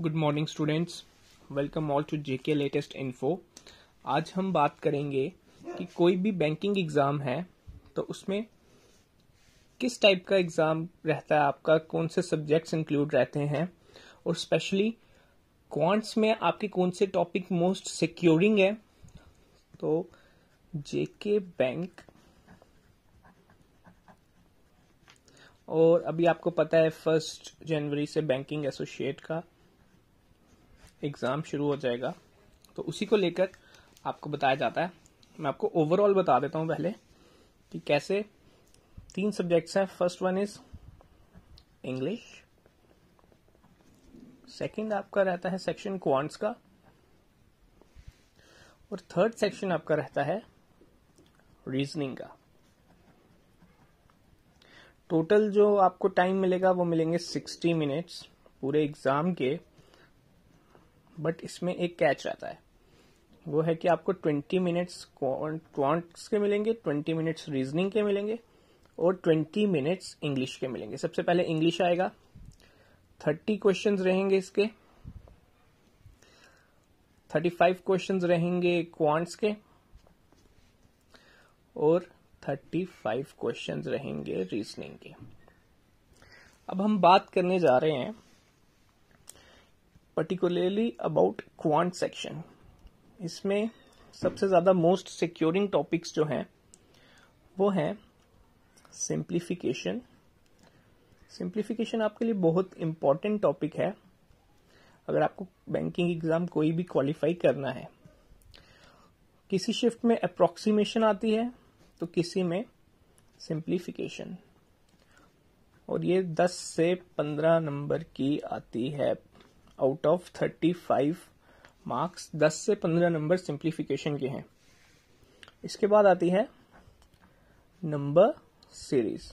good morning students welcome all to JK latest info आज हम बात करेंगे कि कोई भी बैंकिंग एग्ज़ाम है तो उसमें किस टाइप का एग्ज़ाम रहता है आपका कौन से सब्जेक्ट्स इंक्लूड रहते हैं और स्पेशली क्वांट्स में आपके कौन से टॉपिक मोस्ट सिक्योरिंग है तो जेके बैंक और अभी आपको पता है फर्स्ट जनवरी से बैंकिंग एसोसिएट का एग्ज़ाम शुरू हो जाएगा तो उसी को लेकर आपको बताया जाता है मैं आपको ओवरऑल बता देता हूं पहले कि कैसे तीन सब्जेक्ट्स हैं first one is English second आपका रहता है सेक्शन क्वांट्स का और थर्ड सेक्शन आपका रहता है रीजनिंग का टोटल जो आपको टाइम मिलेगा वो मिलेंगे सिक्सटी मिनट्स पूरे एग्जाम के बट इसमें एक कैच रहता है वो है कि आपको 20 मिनट्स क्वांट्स के मिलेंगे 20 मिनट्स रीजनिंग के मिलेंगे और 20 मिनट्स इंग्लिश के मिलेंगे सबसे पहले इंग्लिश आएगा 30 क्वेश्चंस रहेंगे इसके 35 क्वेश्चंस रहेंगे क्वांट्स के और 35 क्वेश्चंस रहेंगे रीजनिंग के अब हम बात करने जा रहे हैं particularly about quant section इसमें सबसे ज़्यादा मोस्ट सिक्योरिंग टॉपिक्स जो हैं वो हैं सिंप्लीफिकेशन सिंप्लीफिकेशन आपके लिए बहुत इम्पॉर्टेंट टॉपिक है अगर आपको बैंकिंग एग्ज़ाम कोई भी क्वालिफाई करना है किसी शिफ्ट में अप्रोक्सीमेशन आती है तो किसी में सिंप्लीफिकेशन और ये 10 से 15 नंबर की आती है out of thirty five marks दस से पंद्रह नंबर सिंप्लीफिकेशन के हैं इसके बाद आती है नंबर सीरीज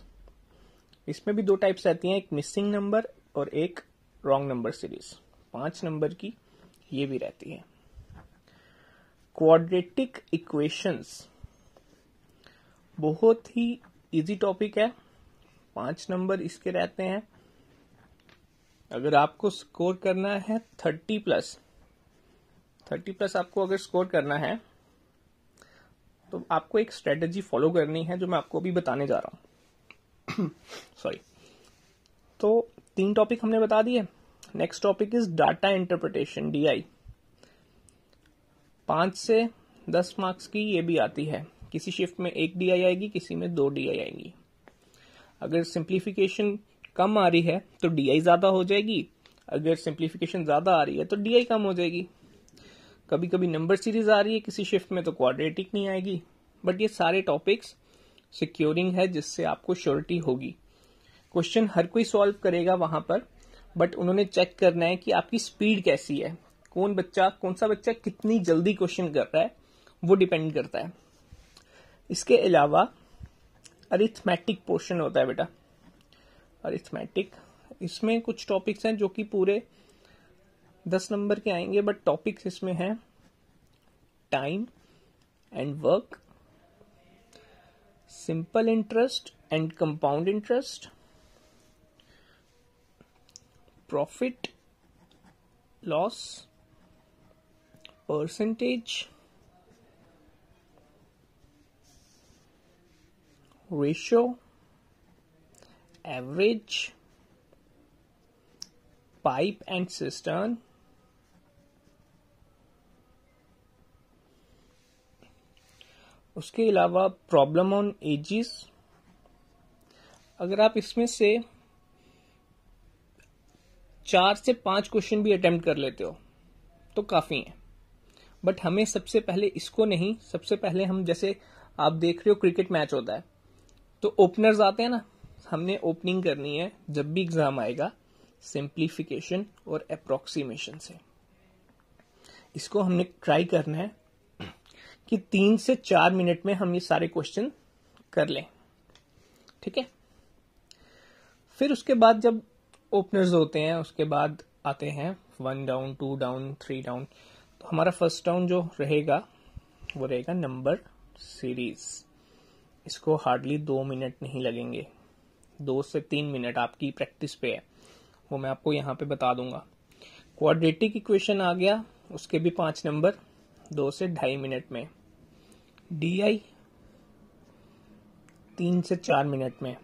इसमें भी दो टाइप्स आती हैं एक मिसिंग नंबर और एक रॉन्ग नंबर सीरीज पांच नंबर की ये भी रहती है क्वाड्रेटिक इक्वेशंस बहुत ही इजी टॉपिक है पांच नंबर इसके रहते हैं अगर आपको स्कोर करना है थर्टी प्लस थर्टी प्लस आपको अगर स्कोर करना है तो आपको एक स्ट्रेटेजी फॉलो करनी है जो मैं आपको अभी बताने जा रहा हूं सॉरी तो तीन टॉपिक हमने बता दिए next topic is data interpretation DI पांच से दस मार्क्स की ये भी आती है किसी शिफ्ट में एक डीआई आएगी किसी में दो डीआई आएगी अगर सिंप्लीफिकेशन कम आ रही है तो डी ज्यादा हो जाएगी अगर सिंप्लीफिकेशन ज्यादा आ रही है तो डी कम हो जाएगी कभी कभी नंबर सीरीज आ रही है किसी शिफ्ट में तो क्वाड्रेटिक नहीं आएगी बट ये सारे टॉपिक्स सिक्योरिंग है जिससे आपको श्योरिटी होगी क्वेश्चन हर कोई सॉल्व करेगा वहां पर बट उन्होंने चेक करना है कि आपकी स्पीड कैसी है कौन बच्चा कौन सा बच्चा कितनी जल्दी क्वेश्चन कर रहा है वो डिपेंड करता है इसके अलावा अरिथमेटिक पोर्शन होता है बेटा अरिथमेटिक इसमें कुछ टॉपिक्स हैं जो कि पूरे दस नंबर के आएंगे बट टॉपिक्स इसमें हैं time and work simple interest and compound interest profit loss percentage ratio average pipe and cistern उसके अलावा प्रॉब्लम ऑन एजिस अगर आप इसमें से चार से पांच क्वेश्चन भी अटेम्प्ट कर लेते हो तो काफ़ी है बट हमें सबसे पहले इसको नहीं सबसे पहले हम जैसे आप देख रहे हो क्रिकेट मैच होता है तो ओपनर्स आते हैं ना हमने ओपनिंग करनी है जब भी एग्जाम आएगा सिंप्लीफिकेशन और अप्रोक्सीमेशन से इसको हमने ट्राई करना है कि तीन से चार मिनट में हम ये सारे क्वेश्चन कर लें ठीक है फिर उसके बाद जब ओपनर्स होते हैं उसके बाद आते हैं one down two down three down तो हमारा फर्स्ट डाउन जो रहेगा वो रहेगा नंबर सीरीज इसको हार्डली दो मिनट नहीं लगेंगे दो से तीन मिनट आपकी प्रैक्टिस पे है वो मैं आपको यहाँ पे बता दूंगा क्वाड्रेटिक इक्वेशन आ गया उसके भी पांच नंबर दो से ढाई मिनट में डी आई तीन से चार मिनट में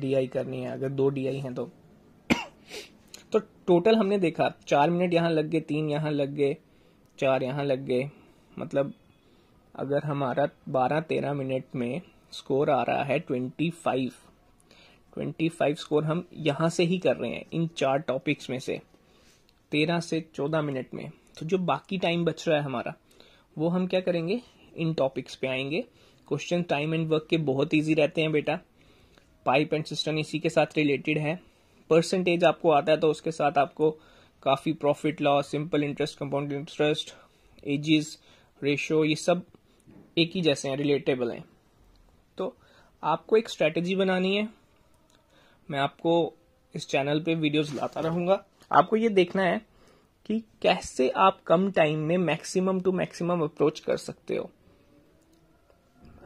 डी आई करनी है अगर दो डी आई है तो तो टोटल हमने देखा चार मिनट यहाँ लग गए तीन यहां लग गए चार यहां लग गए मतलब अगर हमारा बारह तेरह मिनट में स्कोर आ रहा है twenty five twenty five score हम यहाँ से ही कर रहे हैं इन चार टॉपिक्स में से तेरह से चौदह मिनट में तो जो बाकी टाइम बच रहा है हमारा वो हम क्या करेंगे इन टॉपिक्स पे आएंगे क्वेश्चन टाइम एंड वर्क के बहुत ईजी रहते हैं बेटा पाइप एंड सिस्टम इसी के साथ रिलेटेड है परसेंटेज आपको आता है तो उसके साथ आपको काफ़ी profit loss simple interest compound interest ages ratio ये सब एक ही जैसे हैं रिलेटेबल हैं तो आपको एक स्ट्रेटेजी बनानी है मैं आपको इस चैनल पे वीडियोस लाता रहूंगा आपको ये देखना है कि कैसे आप कम टाइम में मैक्सिमम टू मैक्सिमम अप्रोच कर सकते हो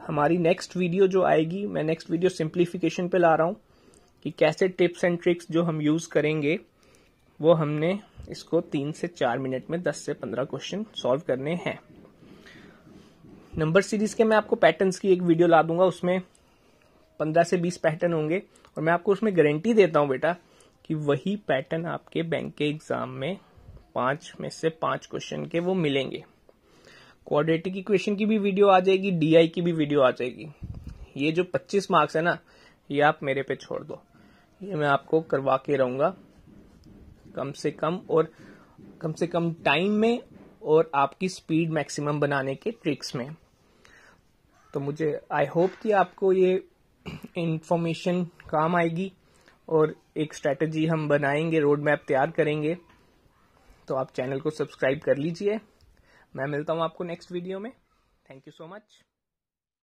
हमारी नेक्स्ट वीडियो जो आएगी मैं नेक्स्ट वीडियो सिंप्लीफिकेशन पे ला रहा हूँ कि कैसे टिप्स एंड ट्रिक्स जो हम यूज़ करेंगे वो हमने इसको तीन से चार मिनट में दस से पंद्रह क्वेश्चन सॉल्व करने हैं नंबर सीरीज के मैं आपको पैटर्न्स की एक वीडियो ला दूंगा उसमें पंद्रह से बीस पैटर्न होंगे और मैं आपको उसमें गारंटी देता हूँ बेटा कि वही पैटर्न आपके बैंक के एग्जाम में पांच में से पांच क्वेश्चन के वो मिलेंगे क्वाड्रेटिक इक्वेशन की भी वीडियो आ जाएगी डीआई की भी वीडियो आ जाएगी ये जो 25 मार्क्स है ना ये आप मेरे पे छोड़ दो ये मैं आपको करवा के रहूंगा कम से कम और कम से कम टाइम में और आपकी स्पीड मैक्सिमम बनाने के ट्रिक्स में तो मुझे आई होप कि आपको ये इंफॉर्मेशन काम आएगी और एक स्ट्रेटजी हम बनाएंगे रोड मैप तैयार करेंगे तो आप चैनल को सब्सक्राइब कर लीजिए मैं मिलता हूँ आपको नेक्स्ट वीडियो में थैंक यू सो मच